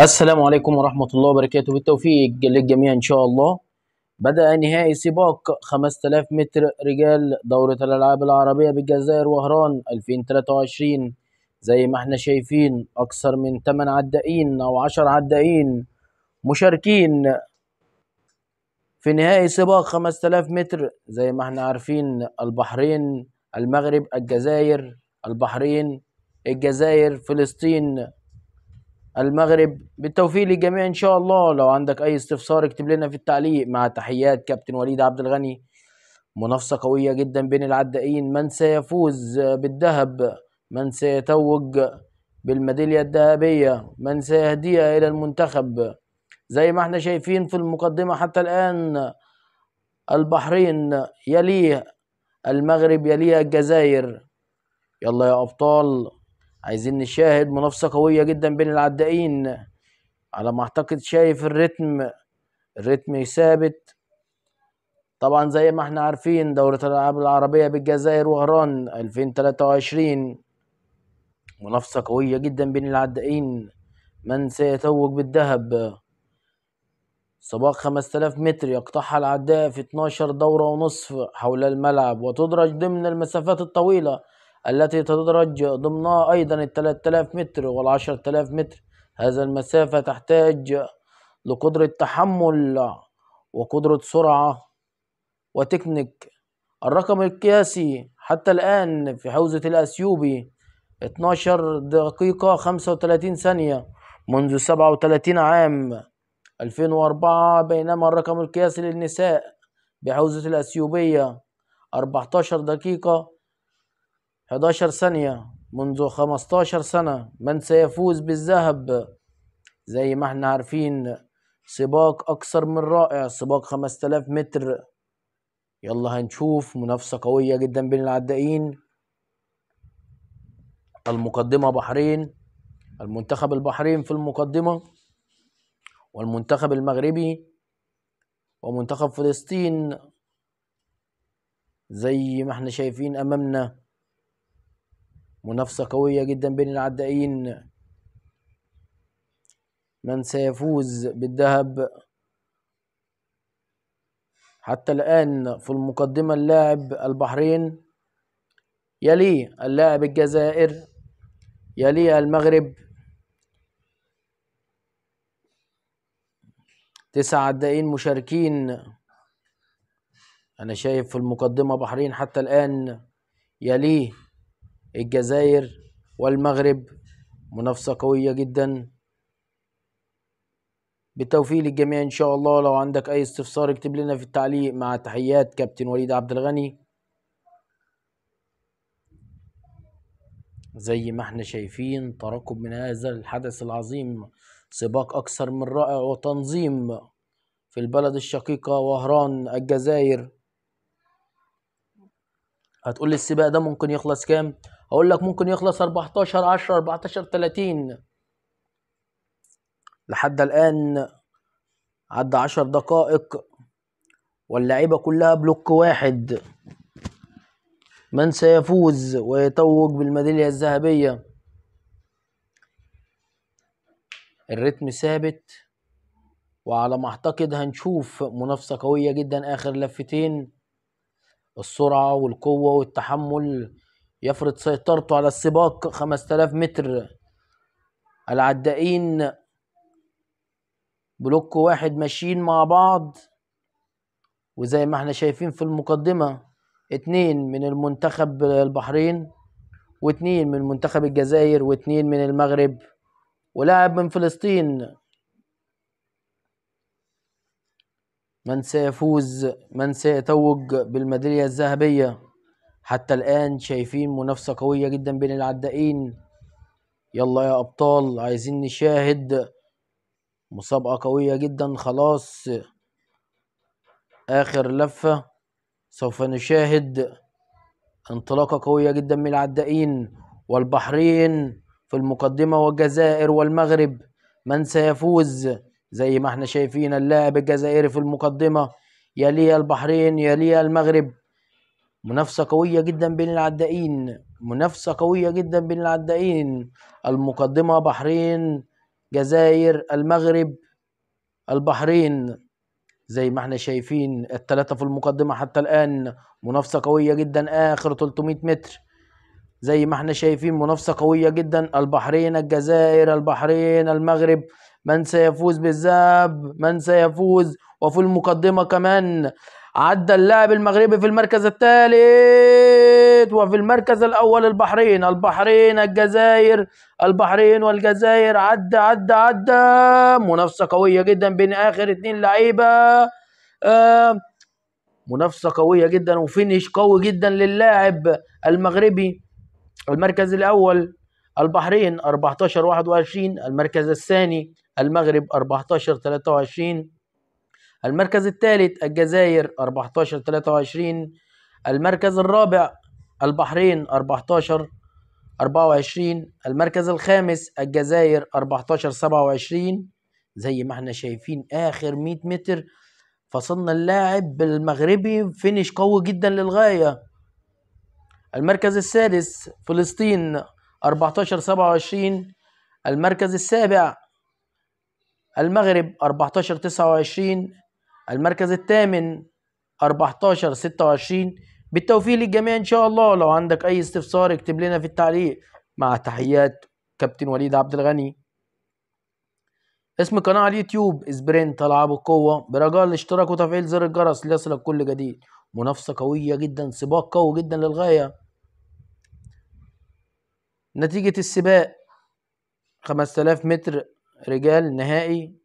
السلام عليكم ورحمة الله وبركاته بالتوفيق للجميع إن شاء الله بدأ نهائي سباق 5000 متر رجال دورة الألعاب العربية بالجزائر وهران 2023 زي ما احنا شايفين أكثر من 8 عدائين أو 10 عدائين مشاركين في نهائي سباق 5000 متر زي ما احنا عارفين البحرين المغرب الجزائر البحرين الجزائر فلسطين المغرب بالتوفيق للجميع ان شاء الله لو عندك اي استفسار اكتب لنا في التعليق مع تحيات كابتن وليد عبد الغني منافسة قوية جدا بين العدائين من سيفوز بالذهب من سيتوج بالميدالية الذهبية من سيهديها إلى المنتخب زي ما احنا شايفين في المقدمة حتى الآن البحرين يليه المغرب يليها الجزائر يلا يا أبطال عايزين نشاهد منافسة قوية جدا بين العدائين على ما اعتقد شايف الريتم الريتم ثابت طبعا زي ما احنا عارفين دورة الألعاب العربية بالجزائر وهران 2023 منافسة قوية جدا بين العدائين من سيتوج بالذهب سباق 5000 متر يقطعها العداء في 12 دورة ونصف حول الملعب وتدرج ضمن المسافات الطويلة التي تدرج ضمنها أيضا الثلاث آلاف متر والعشر آلاف متر هذا المسافة تحتاج لقدرة تحمل وقدرة سرعة وتكنيك الرقم القياسي حتى الآن في حوزة الأثيوبي 12 دقيقة 35 ثانية منذ 37 عام 2004 بينما الرقم القياسي للنساء بحوزة الأثيوبية 14 دقيقة 11 ثانية منذ 15 سنة من سيفوز بالذهب زي ما احنا عارفين سباق أكثر من رائع سباق 5000 متر يلا هنشوف منافسة قوية جدا بين العدائين المقدمة بحرين المنتخب البحرين في المقدمة والمنتخب المغربي ومنتخب فلسطين زي ما احنا شايفين أمامنا منافسة قوية جدا بين العدائين من سيفوز بالذهب حتى الآن في المقدمة اللاعب البحرين يليه اللاعب الجزائر يليه المغرب تسع عدائين مشاركين أنا شايف في المقدمة بحرين حتى الآن يليه الجزائر والمغرب منافسة قوية جدا بالتوفيق للجميع ان شاء الله لو عندك اي استفسار اكتب لنا في التعليق مع تحيات كابتن وليد عبد الغني زي ما احنا شايفين تراكم من هذا الحدث العظيم سباق اكثر من رائع وتنظيم في البلد الشقيقة وهران الجزائر هتقول لي السباق ده ممكن يخلص كام اقول لك ممكن يخلص 14 10 14 30 لحد الان عدى 10 دقائق واللعيبه كلها بلوك واحد من سيفوز ويتوج بالميداليه الذهبيه الريتم ثابت وعلى ما اعتقد هنشوف منافسه قويه جدا اخر لفتين السرعه والقوه والتحمل يفرض سيطرته على السباق 5000 متر العدائين بلوك واحد ماشيين مع بعض وزي ما احنا شايفين في المقدمة اتنين من المنتخب البحرين واتنين من منتخب الجزائر واتنين من المغرب ولاعب من فلسطين من سيفوز من سيتوج بالميدالية الذهبية حتى الآن شايفين منافسة قوية جدا بين العدائين يلا يا أبطال عايزين نشاهد مسابقة قوية جدا خلاص آخر لفة سوف نشاهد انطلاقة قوية جدا من العدائين والبحرين في المقدمة والجزائر والمغرب من سيفوز زي ما احنا شايفين اللاعب الجزائري في المقدمة يليها البحرين يليها المغرب منافسة قوية جدا بين العدائين منافسة قوية جدا بين العدائين المقدمة بحرين جزائر المغرب البحرين زي ما احنا شايفين التلاتة في المقدمة حتى الآن منافسة قوية جدا آخر 300 متر زي ما احنا شايفين منافسة قوية جدا البحرين الجزائر البحرين المغرب من سيفوز بالذهب من سيفوز وفي المقدمة كمان عدى اللاعب المغربي في المركز الثالث وفي المركز الأول البحرين البحرين الجزائر البحرين والجزائر عدى عدى عدى منافسة قوية جدا بين آخر اتنين لعيبة آه منافسة قوية جدا وفينش قوي جدا للاعب المغربي المركز الأول البحرين 14 21 المركز الثاني المغرب 14 23 المركز الثالث الجزائر 14 23 المركز الرابع البحرين 14 24 المركز الخامس الجزائر 14 27 زي ما احنا شايفين اخر 100 متر فصلنا اللاعب المغربي فينش قوي جدا للغايه المركز السادس فلسطين 14 27 المركز السابع المغرب 14 29 المركز الثامن 14 26 بالتوفيق للجميع ان شاء الله لو عندك اي استفسار اكتب لنا في التعليق مع تحيات كابتن وليد عبد الغني اسم قناة اليوتيوب اسبرنت العاب القوة برجاء الاشتراك وتفعيل زر الجرس ليصلك كل جديد منافسة قوية جدا سباق قوي جدا للغاية نتيجة السباق 5000 متر رجال نهائي